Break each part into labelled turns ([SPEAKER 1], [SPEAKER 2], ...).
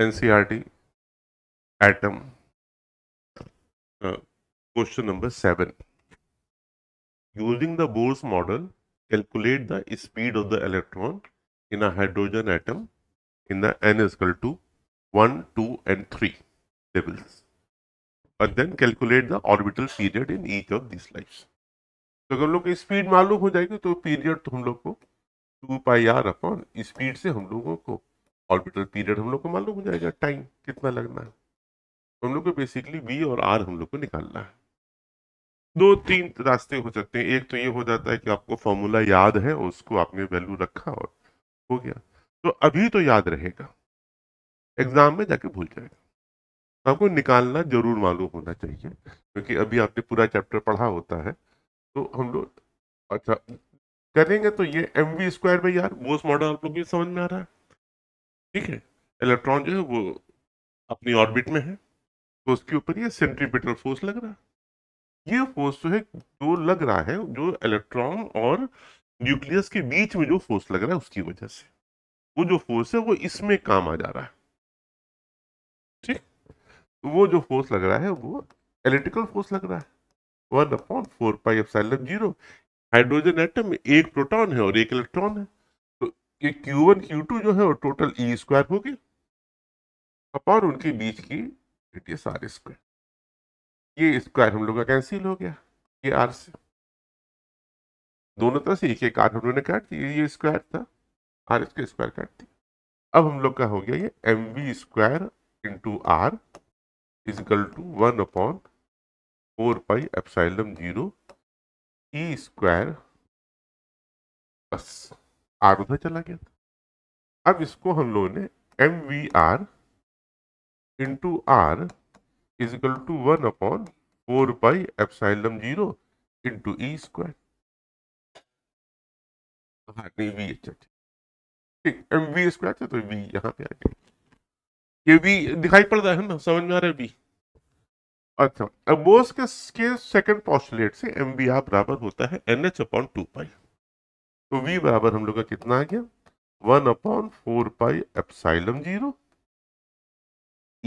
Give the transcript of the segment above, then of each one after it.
[SPEAKER 1] N NCERT atom question number seven using the Bohr's model
[SPEAKER 2] calculate the speed of the electron in a hydrogen atom in the n equal to one two and three levels और then calculate the orbital period in each of this life तो अगर हम लोग speed मालूम हो जाएगी तो period तो हम लोग को two pi R upon speed से हम लोगों को ऑर्बिटल पीरियड हम लोग को मालूम हो जाएगा टाइम कितना लगना है हम लोग को बेसिकली बी और आर हम लोग को निकालना है दो तीन रास्ते हो सकते हैं एक तो ये हो जाता है कि आपको फॉर्मूला याद है उसको आपने वैल्यू रखा और हो गया तो अभी तो याद रहेगा एग्जाम में जाके भूल जाएगा आपको निकालना जरूर मालूम होना चाहिए क्योंकि तो अभी आपने पूरा चैप्टर पढ़ा होता है
[SPEAKER 1] तो
[SPEAKER 2] हम लोग अच्छा करेंगे तो ये एम वी स्क्वायर बाई यार वो मॉडल आप लोग समझ में आ रहा है ठीक है इलेक्ट्रॉन जो है वो अपनी ऑर्बिट में है तो उसके ऊपर ये सेंट्रीपिटल फोर्स लग रहा है ये फोर्स जो है जो लग रहा है जो इलेक्ट्रॉन और न्यूक्लियस के बीच में जो फोर्स लग रहा है उसकी वजह से वो जो फोर्स है वो इसमें काम आ जा रहा है ठीक तो वो जो फोर्स लग रहा है वो इलेक्ट्रिकल फोर्स लग रहा है one upon four pi F zero hydrogen atom एक प्रोटॉन है और एक इलेक्ट्रॉन है ये Q1 Q2 जो है वो टोटल ई स्क्वायर होगी
[SPEAKER 1] अपॉन उनके बीच की रेडियस आर स्क्वायर ये स्क्वायर हम लोग का कैंसिल हो गया ये आर से दोनों तरह से एक
[SPEAKER 2] एक आर हम लोगों ने काट दिया ये स्क्वायर था आर इसका स्क्वायर काट दिया अब हम लोग का हो गया ये M we square into R equal to one upon
[SPEAKER 1] four pi epsilon zero E square बस आर उधर चला गया था अब इसको हम लोगों ने M
[SPEAKER 2] V R into R equal to one upon four by epsilon zero into E square अच्छा ठीक एम वी स्क्वायर था तो वी यहाँ पे आ गया ये वी दिखाई पड़ रहा है ना समझ में आ रहा है वी अच्छा अब बोस के, सेकंड पॉस्टुलेट से एम बराबर होता है N H upon two pi तो v बराबर हम लोग का कितना आ गया one upon four pi epsilon zero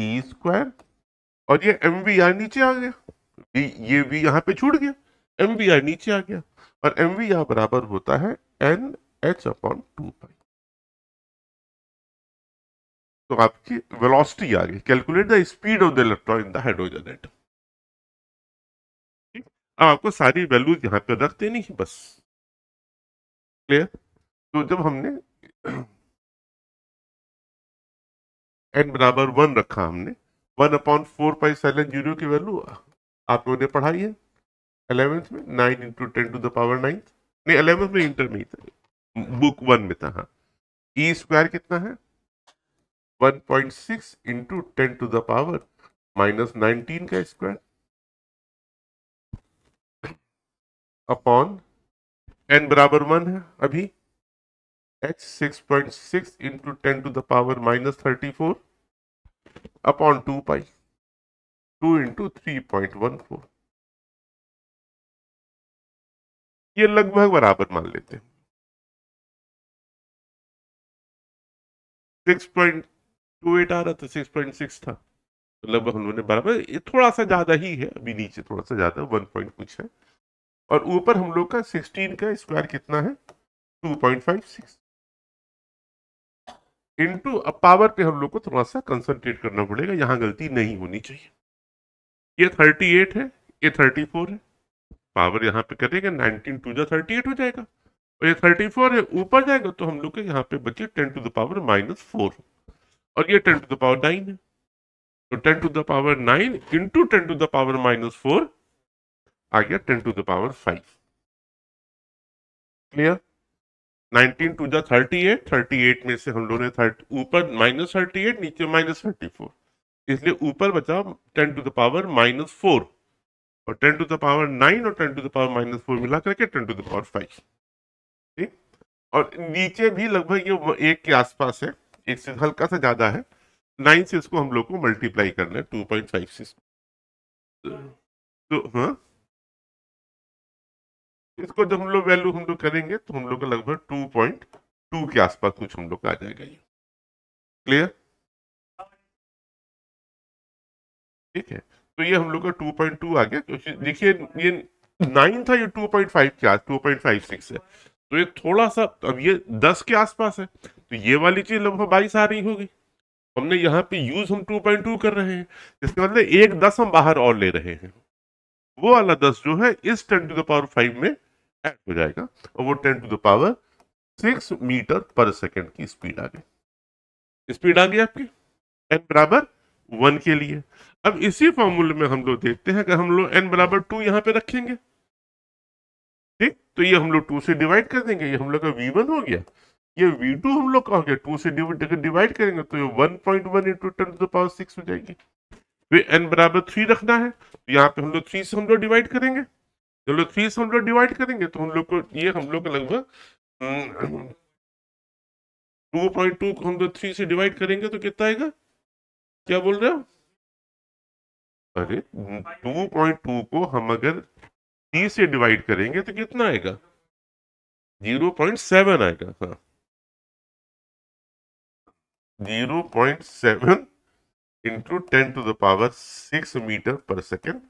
[SPEAKER 2] e square और ये एम वी आर नीचे आ गया ये v यहाँ पे छूट गया एम वी आर नीचे आ गया और एम वी आर बराबर होता
[SPEAKER 1] है N H upon two pi तो आपकी वेलोसिटी आ गई calculate the speed of the electron in the hydrogen atom अब आपको सारी वैल्यूज यहां पे रख देनी बस क्लियर तो जब हमने
[SPEAKER 2] एन बराबर वन रखा हमने one upon four pi epsilon zero की वैल्यू आप लोगों ने पढ़ाई है अलेवेंथ में nine into ten to the power ninth नहीं अलेवेंथ में इंटर में ही था बुक वन में था हाँ ई e स्क्वायर कितना है one point six into ten to the power minus nineteen का स्क्वायर अपॉन एन बराबर वन है अभी H six point six into ten to the power minus thirty
[SPEAKER 1] four upon two pi two into three point one four ये लगभग बराबर मान लेते हैं सिक्स पॉइंट टू एट आ रहा था सिक्स पॉइंट सिक्स था तो लगभग हम लोगों ने बराबर ये थोड़ा सा ज्यादा ही है अभी
[SPEAKER 2] नीचे थोड़ा सा ज्यादा वन पॉइंट कुछ है और ऊपर हम लोग का 16 का स्क्वायर कितना है 2.56 इंटू अब पावर पे हम लोग को थोड़ा सा कंसंट्रेट करना पड़ेगा यहाँ गलती नहीं होनी चाहिए ये 38 है ये 34 है पावर यहाँ पे करेगा 19 टू जो थर्टी हो जाएगा और ये 34 है ऊपर जाएगा तो हम लोग के यहाँ पे बचे 10 to the power minus four और ये 10 टू द पावर 9 है तो 10 to the power 9 into ten to the power minus four आ गया ten to the power five clear 19 to the 38 38 में से हम लोगों ने ऊपर माइनस थर्टी एट नीचे माइनस थर्टी फोर इसलिए ऊपर बचा 10 to the power minus four और 10 टू द पावर नाइन और 10 to the power minus four मिला करके 10 टू द पावर फाइव ठीक और नीचे भी लगभग ये एक के आसपास है एक से हल्का सा ज्यादा है नाइन से इसको हम लोग को मल्टीप्लाई करना है टू पॉइंट फाइव से तो
[SPEAKER 1] हाँ इसको जब हम लोग वैल्यू हम लोग करेंगे तो हम लोग का लगभग टू पॉइंट टू के आसपास कुछ हम लोग का आ जाएगा ये क्लियर ठीक है तो ये हम लोग का टू पॉइंट टू
[SPEAKER 2] आ गया क्योंकि देखिए ये नाइन था ये टू पॉइंट फाइव के आस टू पॉइंट फाइव सिक्स है तो ये थोड़ा सा अब ये दस के आसपास है तो ये वाली चीज लगभग बाईस आ रही होगी हमने यहाँ पे यूज हम टू पॉइंट टू कर रहे हैं इसके मतलब एक दस हम बाहर और ले रहे हैं वो वाला दस जो है इस ten to the power five में ऐड हो जाएगा और वो ten to the power six metre पर सेकेंड की स्पीड आ गई स्पीड आ गई आपकी एन बराबर वन के लिए अब इसी फॉर्मूले में हम लोग देखते हैं कि हम लोग एन बराबर टू यहां पे रखेंगे ठीक तो ये हम लोग टू से डिवाइड कर देंगे ये हम लोग का वी वन हो गया ये वी टू हम लोग का हो गया टू से डिवाइड करेंगे तो ये one point one into ten to power six हो जाएगी फिर एन बराबर थ्री रखना है तो यहाँ पे हम लोग थ्री से हम लोग डिवाइड करेंगे जो लोग फीस हम लोग डिवाइड करेंगे तो हम लोग को ये हम लोग का लगभग टू हम्म, पॉइंट टू हम लोग थ्री से डिवाइड करेंगे तो कितना आएगा क्या बोल रहे हो
[SPEAKER 1] अरे टू पॉइंट
[SPEAKER 2] टू को हम अगर थ्री से डिवाइड करेंगे तो कितना आएगा जीरो पॉइंट सेवन आएगा हाँ zero point seven into ten to the power six metre पर सेकेंड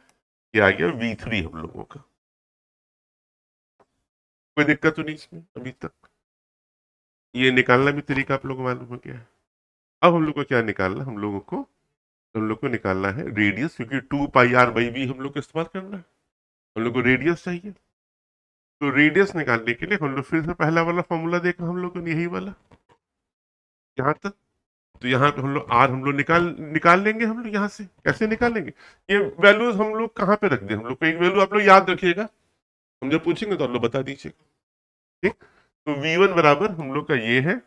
[SPEAKER 2] ये आ गया
[SPEAKER 1] वी थ्री हम लोगों का
[SPEAKER 2] कोई दिक्कत तो नहीं इसमें अभी तक ये निकालना भी तरीका आप लोगों को मालूम हो गया है अब हम लोग को क्या निकालना हम लोगों को हम लोग को निकालना है रेडियस क्योंकि two pi are by B हम लोग इस्तेमाल करना है हम लोग को रेडियस चाहिए तो रेडियस निकालने के लिए हम लोग फिर से पहला वाला फॉर्मूला देखा हम लोग ने यही वाला यहाँ तक तो यहाँ पे हम लोग आर हम लोग निकाल निकाल लेंगे हम लोग यहाँ से कैसे निकालेंगे ये वैल्यूज हम लोग कहाँ पे रख दें हम लोग को एक वैल्यू आप लोग याद रखिएगा हम जब पूछेंगे तो आप लोग बता दीजिएगा ठीक तो वन बराबर हम लोग का ये है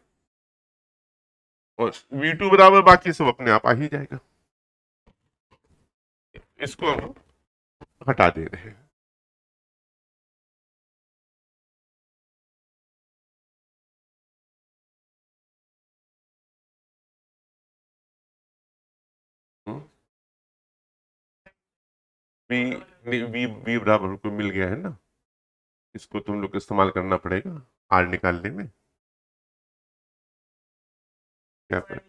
[SPEAKER 2] और वी टू बराबर
[SPEAKER 1] बाकी सब अपने आप आ ही जाएगा इसको हम हटा दे रहे हैं हम्म। बराबर को मिल गया है ना इसको तुम लोग इस्तेमाल करना पड़ेगा आर निकालने में क्या पर?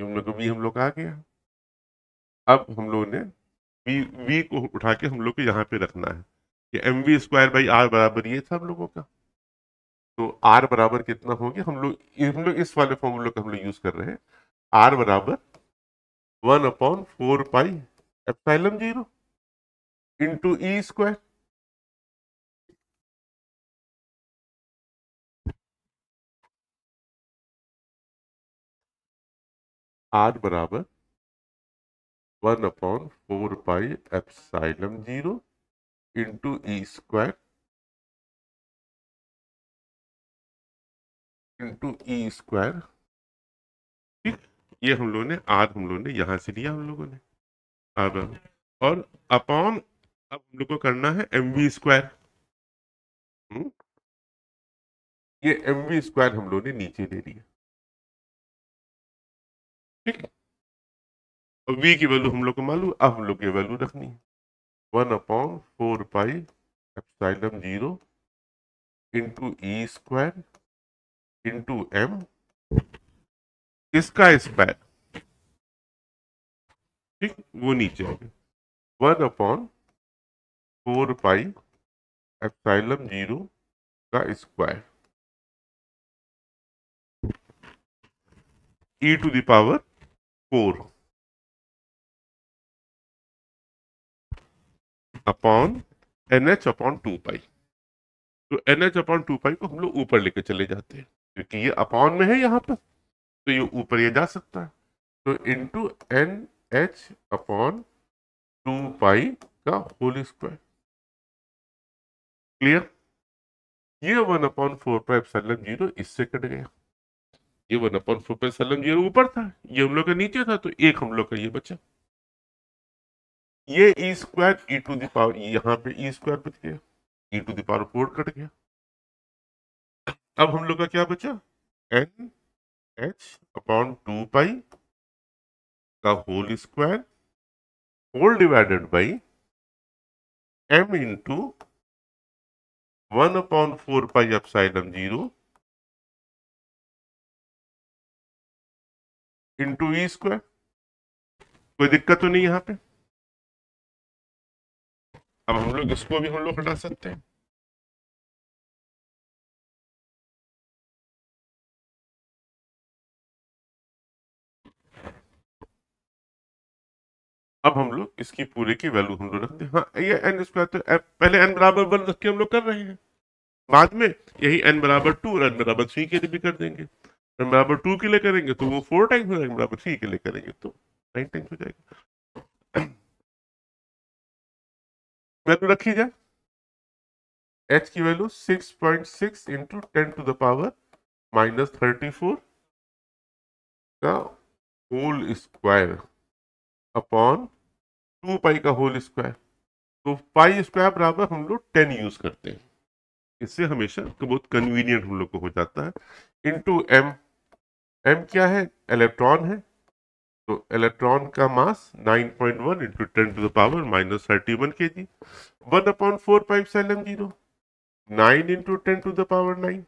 [SPEAKER 1] हम लोग को हम लोग आ गया अब हम लोग ने वी वी को उठा के
[SPEAKER 2] हम लोग को यहाँ पे रखना है कि M we square by R बराबर ये था हम लोगों का तो आर बराबर कितना हो गया हम लोग हम लोग इस वाले फॉर्मूले का हम लोग यूज कर रहे हैं आर
[SPEAKER 1] बराबर one upon four pi epsilon zero into ई स्क्वायर आर बराबर one upon four pi epsilon zero into ई स्क्वायर इंटू ई स्क्वायर ठीक ये
[SPEAKER 2] हम लोगों ने आर हम लोगों ने यहां से लिया हम लोगों ने आर और अपॉन अब
[SPEAKER 1] हम लोग को करना है एम वी स्क्वायर ये एम वी स्क्वायर हम लोग ने नीचे ले लिया ठीक और वी की वैल्यू हम लोग को मालूम अब हम लोग की वैल्यू रखनी है one
[SPEAKER 2] upon four pi epsilon zero into ई
[SPEAKER 1] स्क्वायर इंटू एम इसका स्क्वायर ठीक वो नीचे आएगा one upon four pi epsilon zero का square e to the power four upon n H upon two pi तो n H upon two pi को हम लोग
[SPEAKER 2] ऊपर लेके चले जाते हैं क्योंकि ये अपॉन में है यहां पर तो ये ऊपर ये जा सकता है तो into n H upon two pi का होल स्क्वायर क्लियर ये one upon four pi epsilon zero इससे कट गया ये one upon four pi epsilon zero ऊपर था ये हम लोग का नीचे था तो एक हम लोग का ये बचा ये e square e to the power यहां पे ई e स्क्वायर बच गया e to the power four cut गया अब हम लोग का क्या बचा n H upon two pi
[SPEAKER 1] का whole square whole divided by m into one upon four pi epsilon zero into E square कोई दिक्कत तो नहीं यहां पे अब हम लोग इसको भी हम लोग हटा सकते हैं अब हम लोग इसकी पूरे की वैल्यू हम लोग रखते हैं हाँ
[SPEAKER 2] ये एन स्क्वायर तो पहले एन बराबर वन रख के हम लोग कर रहे हैं बाद में यही एन बराबर टू और एन बराबर थ्री के लिए भी कर देंगे एन बराबर टू के लिए करेंगे तो वो फोर टाइम्स हो जाएगा बराबर थ्री के लिए
[SPEAKER 1] करेंगे तो नाइन टाइम्स हो जाएगा वैल्यू तो रखी जाए एच की value six point six into ten to the power minus thirty four का whole square upon two pi का होल स्क्वायर
[SPEAKER 2] तो पाई स्क्वायर बराबर हम लोग टेन यूज करते हैं इससे हमेशा तो बहुत कन्वीनियंट हम लोग को हो जाता है इंटू एम एम क्या है इलेक्ट्रॉन है तो इलेक्ट्रॉन का mass 9.1 point one into ten to the power minus thirty one k g one upon four pi epsilon zero nine into ten to the power nine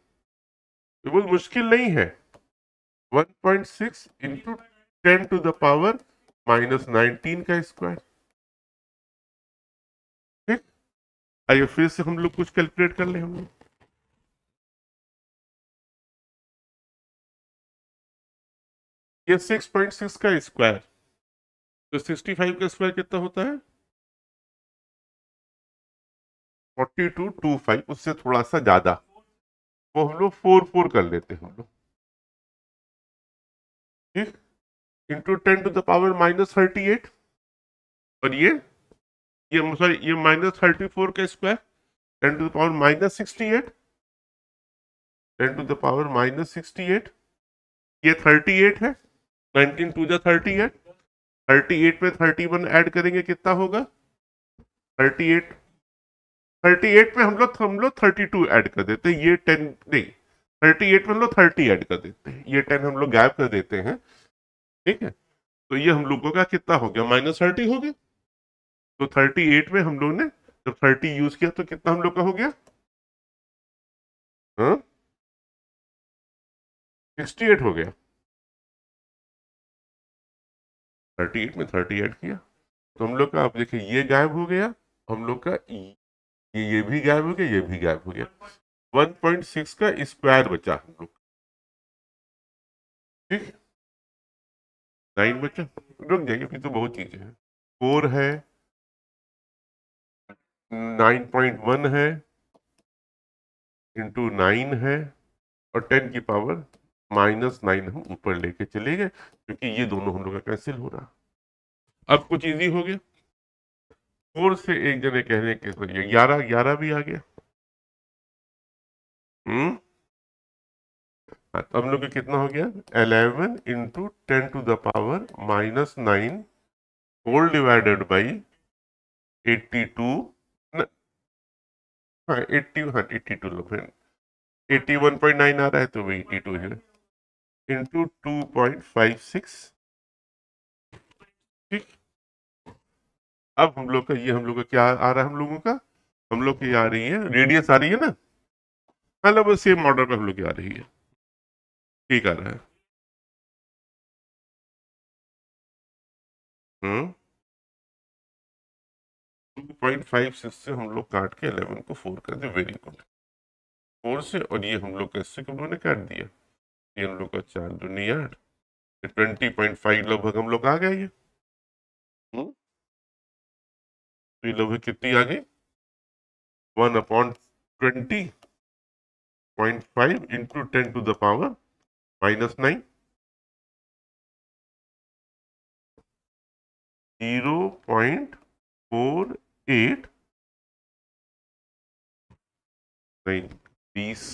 [SPEAKER 2] बहुत मुश्किल नहीं है 1.6 point six into ten to the power minus nineteen का square
[SPEAKER 1] ठीक आइए फिर से हम लोग कुछ कैलकुलेट कर ले हम लोग ये सिक्स पॉइंट सिक्स का स्क्वायर तो सिक्सटी फाइव का स्क्वायर कितना होता है फोर्टी टू टू फाइव उससे थोड़ा सा ज्यादा वो तो हम लोग फोर फोर कर लेते हैं हम लोग ठीक
[SPEAKER 2] into ten to the power minus thirty eight
[SPEAKER 1] और ये ये सॉरी ये
[SPEAKER 2] माइनस थर्टी फोर का square ten to the power minus sixty eight ten to the power minus sixty eight ये थर्टी एट है nineteen to the thirty eight thirty eight में thirty one add करेंगे कितना होगा thirty eight thirty eight में हम लोग हम लोग थर्टी टू एड कर देते हैं ये टेन नहीं थर्टी एट में हम लोग थर्टी एड कर देते हैं ये टेन हम लोग गैप कर देते हैं ठीक है तो ये हम लोगों का कितना हो गया माइनस थर्टी हो गया तो थर्टी एट में हम लोग ने
[SPEAKER 1] जब थर्टी यूज किया तो कितना हम लोग का हो गया सिक्सटी हाँ? एट हो गया थर्टी एट में थर्टी एट किया तो हम लोग का आप देखिए ये गायब हो गया हम लोग का ये ये भी गायब हो गया ये भी गायब हो गया वन पॉइंट सिक्स का स्क्वायर बचा हम लोग ठीक नाइन में रुक जाइए फिर तो बहुत चीज़ें हैं फोर है
[SPEAKER 2] नाइन पॉइंट वन है इंटू नाइन है और टेन की पावर माइनस नाइन हम ऊपर लेके चले गए क्योंकि ये दोनों हम लोग का कैंसिल हो रहा अब कुछ इजी हो गया फोर से एक जने कहने के ग्यारह ग्यारह भी आ गया हम्म
[SPEAKER 1] हाँ तो हम लोग का कितना हो गया
[SPEAKER 2] eleven into ten to the power minus nine whole divided by eighty two हाँ एट्टी हाँ एट्टी टू लो फिर एट्टी वन पॉइंट नाइन आ रहा है तो वही एट्टी टू है into two point five six ठीक अब हम लोग का ये हम लोग का क्या आ रहा
[SPEAKER 1] है हम लोगों का हम लोग की आ रही है रेडियस आ रही है ना हाँ, मतलब सेम मॉडल पर हम लोग की आ रही है ठीक आ रहा है hmm two point five six से हम लोग काट के इलेवन को फोर कर वेरी गुड से और ये हम लोग कैसे काट दिया ये हम लोग का चार आठ ट्वेंटी पॉइंट फाइव लगभग हम लोग आ गए ये हम्म? तो ये लगभग कितनी आ गई one upon twenty point five into ten to the power minus nine zero point four eight नहीं बीस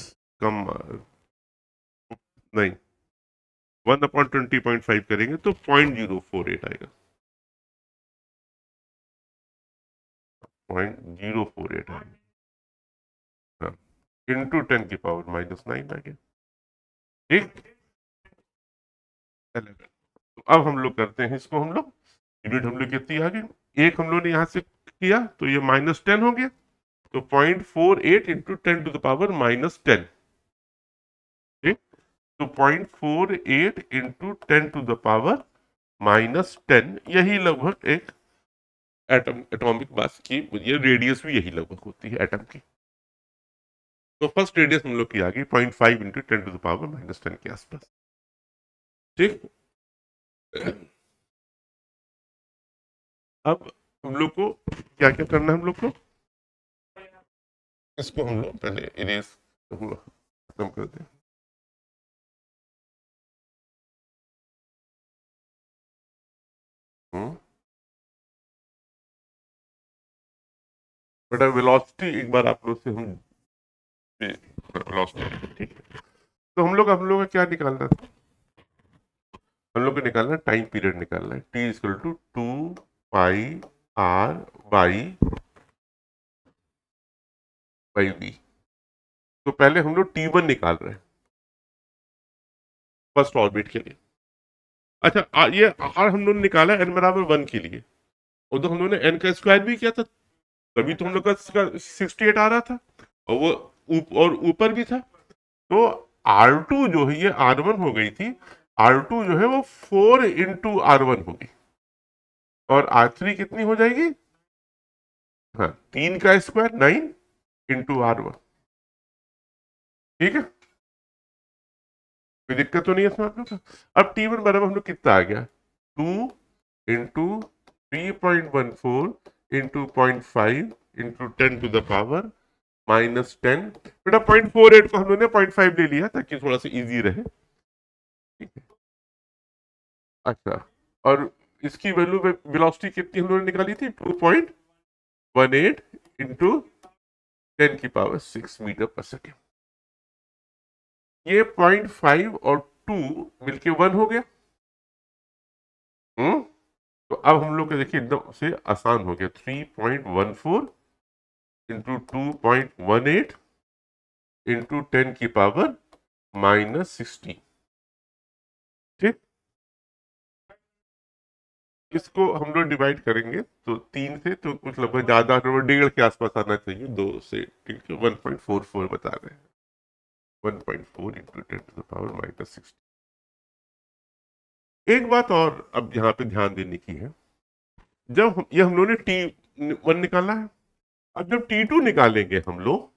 [SPEAKER 1] कम नहीं one upon twenty point five करेंगे तो पॉइंट जीरो फोर एट आएगा पॉइंट जीरो फोर एट आएगा इंटू हाँ, टेन की पावर माइनस नाइन आ गया ठीक तो अब हम
[SPEAKER 2] लोग करते हैं इसको हम लोग यूनिट हम लोग कितनी आ गई एक हम लोग ने यहाँ से किया तो ये माइनस टेन हो गया तो point four eight into ten to the power minus ten ठीक तो point four eight into ten to the power minus ten यही लगभग एक एटम एटॉमिक मास की ये रेडियस भी यही लगभग होती है एटम की तो फर्स्ट रेडियस हम लोग की आ गई point
[SPEAKER 1] five into ten to the power minus ten के आसपास ठीक अब हम लोग को क्या क्या करना है हम लोग को इसको हम लोग पहले इरेज खत्म कर दें हम्म। बेटा वेलोसिटी एक बार आप लोग से हम वेलोसिटी ठीक है
[SPEAKER 2] तो हम लोग हम लोग का क्या निकालना था हम लोग को निकालना है टाइम पीरियड निकालना है टी इजकल to two pi are by
[SPEAKER 1] by v तो पहले हम लोग टी वन निकाल रहे हैं फर्स्ट ऑर्बिट के लिए अच्छा आ, ये
[SPEAKER 2] आर हम लोग ने निकाला एन बराबर वन के लिए और तो हम लोग ने एन का स्क्वायर भी किया था तभी तो हम लोग का सिक्सटी एट आ रहा था और वो उप, और ऊपर भी था तो आर टू जो है ये आर वन हो गई थी आर टू जो है वो फोर इंटू
[SPEAKER 1] आर वन होगी और आर थ्री कितनी हो जाएगी हाँ तीन का square nine into r one ठीक है
[SPEAKER 2] कोई दिक्कत तो नहीं है इसमें आप लोग अब टी वन बराबर हम लोग कितना आ गया two into three point one four into point five into ten to the power minus ten बेटा पॉइंट फोर एट को हम ने पॉइंट फाइव ले लिया ताकि थोड़ा सा इजी रहे ठीक है अच्छा और इसकी वैल्यू वेलोसिटी कितनी हम लोगों ने निकाली थी two point one eight
[SPEAKER 1] into ten की पावर सिक्स मीटर पर सेकेंड ये पॉइंट फाइव और टू मिलके वन हो गया
[SPEAKER 2] हुँ? हम्म? तो अब हम लोग देखिए एकदम से आसान हो गया three point one four
[SPEAKER 1] into two point one eight into ten की पावर माइनस सिक्सटीन
[SPEAKER 2] इसको हम लोग डिवाइड करेंगे तो तीन से तो कुछ मतलब लगभग ज्यादा तो डेढ़ के आसपास आना चाहिए दो से ठीक है वन पॉइंट फोर फोर बता रहे हैं one point four into ten to the power minus sixty एक बात और अब यहाँ पे ध्यान देने की है जब हम, ये हम लोग ने टी वन निकाला है अब जब टी टू निकालेंगे हम लोग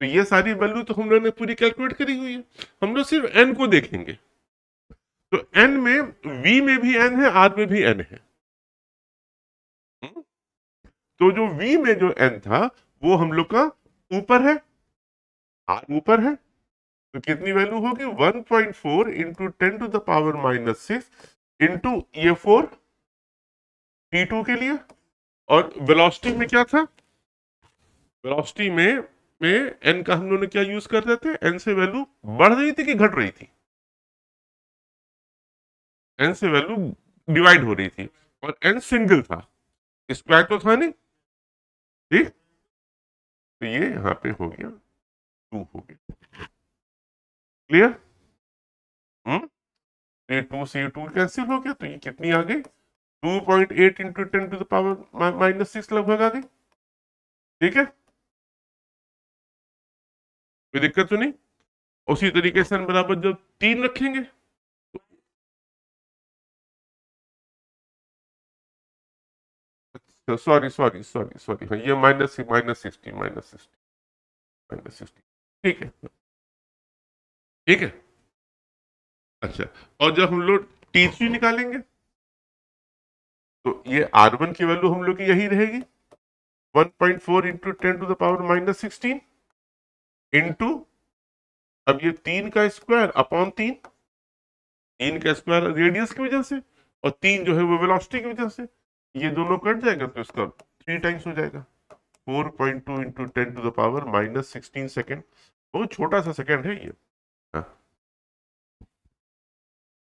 [SPEAKER 2] तो ये सारी वैल्यू तो हम लोग ने पूरी कैलकुलेट करी हुई है हम लोग सिर्फ एन को देखेंगे तो एन में वी में भी एन है आर में भी एन है तो जो v में जो n था वो हम लोग का ऊपर है r ऊपर है तो कितनी वैल्यू होगी 1.4 point four into ten to the power minus six into ये फोर टी टू के लिए और वेलोसिटी में क्या था वेलोसिटी में में n का हम लोगों ने क्या यूज कर रहे थे n से वैल्यू बढ़
[SPEAKER 1] रही थी कि घट रही थी n से वैल्यू डिवाइड हो रही थी और n सिंगल था स्क्वायर तो था नहीं ठीक तो ये यहाँ पे हो गया टू हो गया क्लियर हम्म ये टू से ये टू कैंसिल हो गया तो ये कितनी आ गई two point eight into ten to the power minus six लगभग आ गई ठीक है कोई दिक्कत तो नहीं उसी तरीके से हम बराबर जब तीन रखेंगे सॉरी सॉरी सॉरी सॉरी हाँ ये minus minus sixty minus sixty minus sixty ठीक है ठीक है अच्छा और जब हम लोग टी थ्री हाँ। निकालेंगे
[SPEAKER 2] तो ये आर वन की वैल्यू हम लोग की यही रहेगी one point four into ten to the power minus sixteen into अब ये तीन का स्क्वायर अपॉन तीन तीन का स्क्वायर रेडियस की वजह से और तीन जो है वो वेलोसिटी की वजह से ये दोनों कट जाएगा तो इसका थ्री टाइम्स हो जाएगा four
[SPEAKER 1] point two into ten to the power minus sixteen second बहुत छोटा सा सेकेंड है ये हाँ